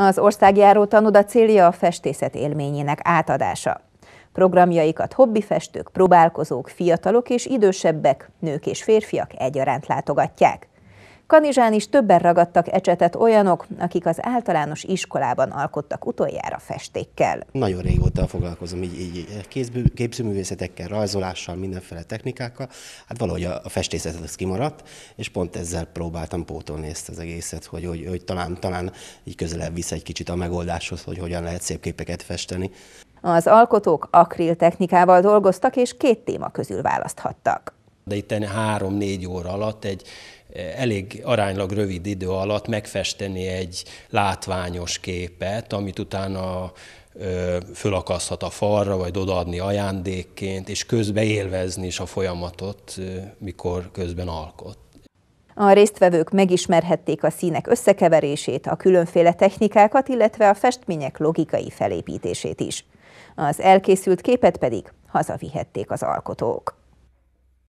Az országjáró tanoda célja a festészet élményének átadása. Programjaikat hobbifestők, próbálkozók, fiatalok és idősebbek, nők és férfiak egyaránt látogatják. Kanizsán is többen ragadtak ecsetet olyanok, akik az általános iskolában alkottak utoljára festékkel. Nagyon régóta foglalkozom így, így kézbű, képzőművészetekkel, rajzolással, mindenféle technikákkal. Hát valahogy a, a festészet az kimaradt, és pont ezzel próbáltam pótolni ezt az egészet, hogy, hogy, hogy talán, talán így közelebb vissza egy kicsit a megoldáshoz, hogy hogyan lehet szép képeket festeni. Az alkotók akril technikával dolgoztak, és két téma közül választhattak. De itt három-négy óra alatt egy eh, elég aránylag rövid idő alatt megfesteni egy látványos képet, amit utána fölakaszthat a falra, vagy odaadni ajándékként, és közben élvezni is a folyamatot, mikor közben alkot. A résztvevők megismerhették a színek összekeverését, a különféle technikákat, illetve a festmények logikai felépítését is. Az elkészült képet pedig hazavihették az alkotók.